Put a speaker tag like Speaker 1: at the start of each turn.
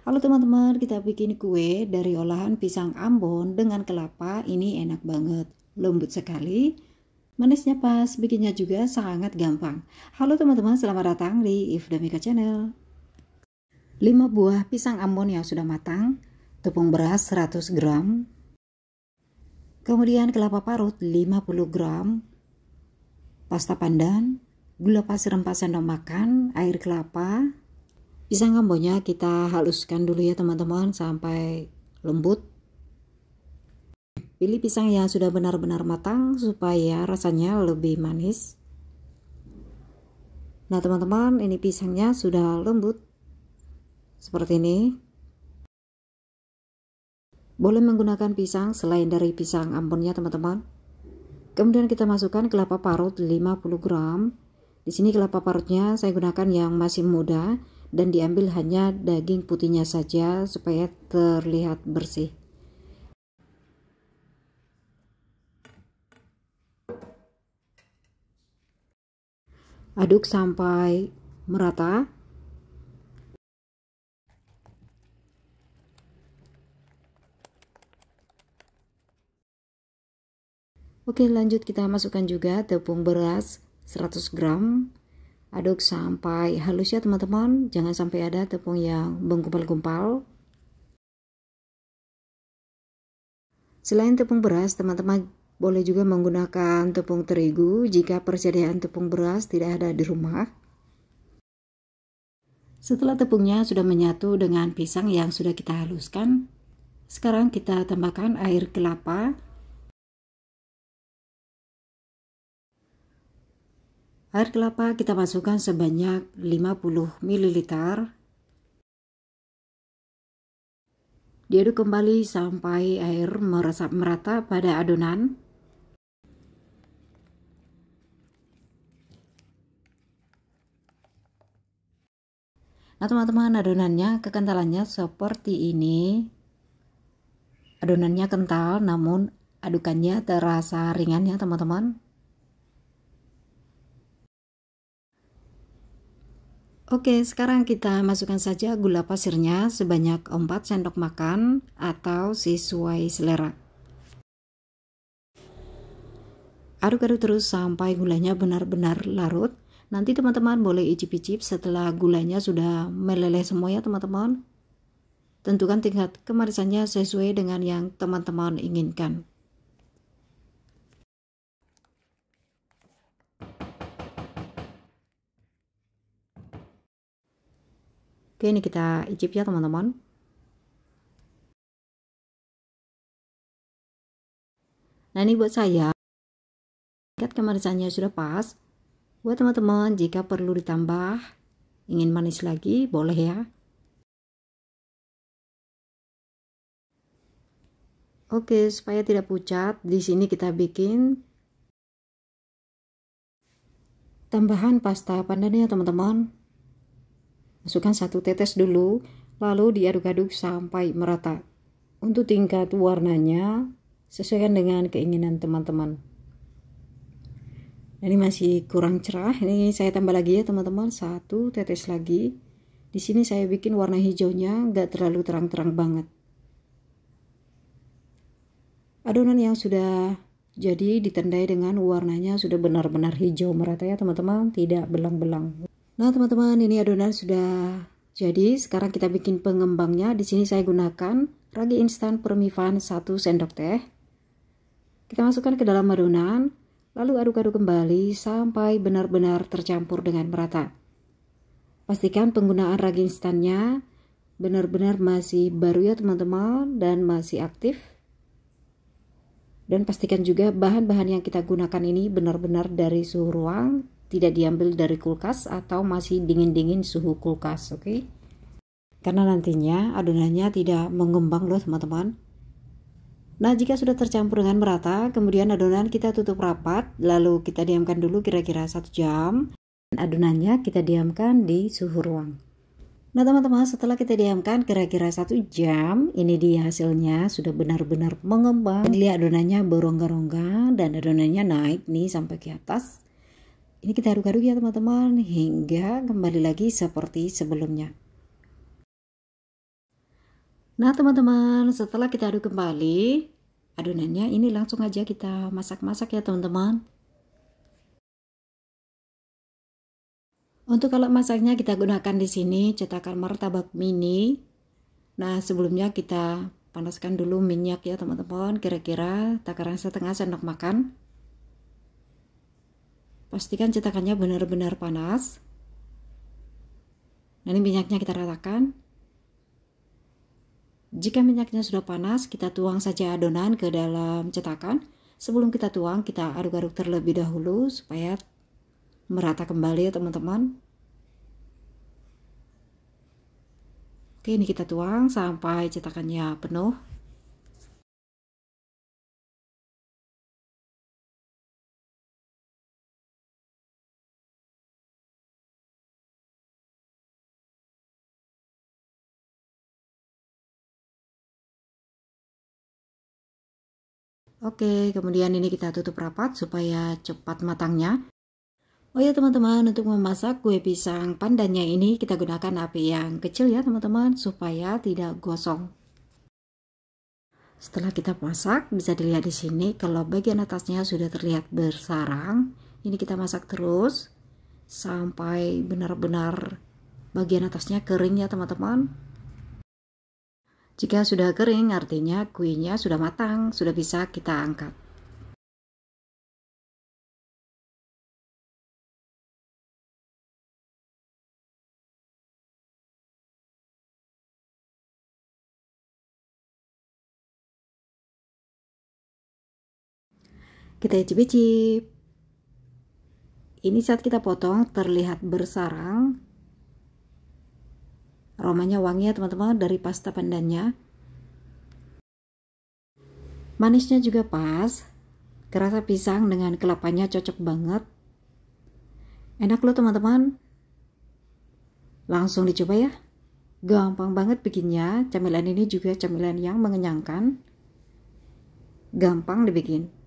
Speaker 1: Halo teman-teman, kita bikin kue dari olahan pisang Ambon dengan kelapa. Ini enak banget, lembut sekali. Manisnya pas, bikinnya juga sangat gampang. Halo teman-teman, selamat datang di If Damika Channel. 5 buah pisang Ambon yang sudah matang, tepung beras 100 gram, kemudian kelapa parut 50 gram, pasta pandan, gula pasir 4 sendok makan, air kelapa, pisang kembonnya kita haluskan dulu ya teman-teman sampai lembut pilih pisang yang sudah benar-benar matang supaya rasanya lebih manis nah teman-teman ini pisangnya sudah lembut seperti ini boleh menggunakan pisang selain dari pisang ambonnya teman-teman kemudian kita masukkan kelapa parut 50 gram di sini kelapa parutnya saya gunakan yang masih muda dan diambil hanya daging putihnya saja supaya terlihat bersih. Aduk sampai merata. Oke, lanjut kita masukkan juga tepung beras 100 gram aduk sampai halus ya teman-teman jangan sampai ada tepung yang menggumpal-gumpal selain tepung beras teman-teman boleh juga menggunakan tepung terigu jika persediaan tepung beras tidak ada di rumah setelah tepungnya sudah menyatu dengan pisang yang sudah kita haluskan sekarang kita tambahkan air kelapa
Speaker 2: Air kelapa
Speaker 1: kita masukkan sebanyak 50 ml. Diaduk kembali sampai air meresap merata pada adonan. Nah teman-teman adonannya kekentalannya seperti ini. Adonannya kental namun adukannya terasa ringan ya teman-teman. Oke, sekarang kita masukkan saja gula pasirnya sebanyak 4 sendok makan atau sesuai selera. Aduk-aduk terus sampai gulanya benar-benar larut. Nanti teman-teman boleh icip-icip setelah gulanya sudah meleleh semua ya teman-teman. Tentukan tingkat kemarisannya sesuai dengan yang teman-teman inginkan. Oke, ini kita icip ya teman-teman. Nah, ini buat saya. Tingkat kemanisannya sudah pas. Buat teman-teman, jika perlu ditambah, ingin manis lagi, boleh ya.
Speaker 2: Oke, supaya tidak pucat,
Speaker 1: di sini kita bikin tambahan pasta pandan ya teman-teman. Masukkan satu tetes dulu, lalu diaduk-aduk sampai merata. Untuk tingkat warnanya, sesuaikan dengan keinginan teman-teman. Ini masih kurang cerah, ini saya tambah lagi ya teman-teman, satu tetes lagi. Di sini saya bikin warna hijaunya nggak terlalu terang-terang banget. Adonan yang sudah jadi ditandai dengan warnanya sudah benar-benar hijau merata ya teman-teman, tidak belang-belang. Nah teman-teman ini adonan sudah jadi sekarang kita bikin pengembangnya. Di sini saya gunakan ragi instan permifan 1 sendok teh. Kita masukkan ke dalam adonan lalu aduk-aduk kembali sampai benar-benar tercampur dengan merata. Pastikan penggunaan ragi instannya benar-benar masih baru ya teman-teman dan masih aktif. Dan pastikan juga bahan-bahan yang kita gunakan ini benar-benar dari suhu ruang tidak diambil dari kulkas atau masih dingin-dingin suhu kulkas oke okay? karena nantinya adonannya tidak mengembang loh teman-teman nah jika sudah tercampur dengan merata kemudian adonan kita tutup rapat lalu kita diamkan dulu kira-kira satu jam dan adonannya kita diamkan di suhu ruang Nah teman-teman setelah kita diamkan kira-kira satu jam ini dia hasilnya sudah benar-benar mengembang Lihat adonannya berongga-rongga dan adonannya naik nih sampai ke atas ini kita garuk-garuk ya teman-teman hingga kembali lagi seperti sebelumnya. Nah teman-teman setelah kita aduk kembali adonannya ini langsung aja kita masak-masak ya teman-teman. Untuk kalau masaknya kita gunakan di sini cetakan martabak mini. Nah sebelumnya kita panaskan dulu minyak ya teman-teman kira-kira takaran setengah sendok makan. Pastikan cetakannya benar-benar panas. Nanti minyaknya kita ratakan. Jika minyaknya sudah panas, kita tuang saja adonan ke dalam cetakan. Sebelum kita tuang, kita aduk-aduk terlebih dahulu supaya merata kembali ya teman-teman. Oke, ini kita tuang sampai cetakannya penuh. Oke, kemudian ini kita tutup rapat supaya cepat matangnya. Oh ya teman-teman, untuk memasak kue pisang pandannya ini kita gunakan api yang kecil ya teman-teman supaya tidak gosong. Setelah kita masak, bisa dilihat di sini kalau bagian atasnya sudah terlihat bersarang. Ini kita masak terus sampai benar-benar bagian atasnya kering ya teman-teman. Jika sudah kering, artinya kuenya sudah matang, sudah bisa kita angkat. Kita cicip. icip Ini saat kita potong terlihat bersarang, Aromanya wangi ya teman-teman dari pasta pandannya. Manisnya juga pas. Kerasa pisang dengan kelapanya cocok banget. Enak loh teman-teman. Langsung dicoba ya. Gampang banget bikinnya. Camilan ini juga camilan yang mengenyangkan. Gampang
Speaker 2: dibikin.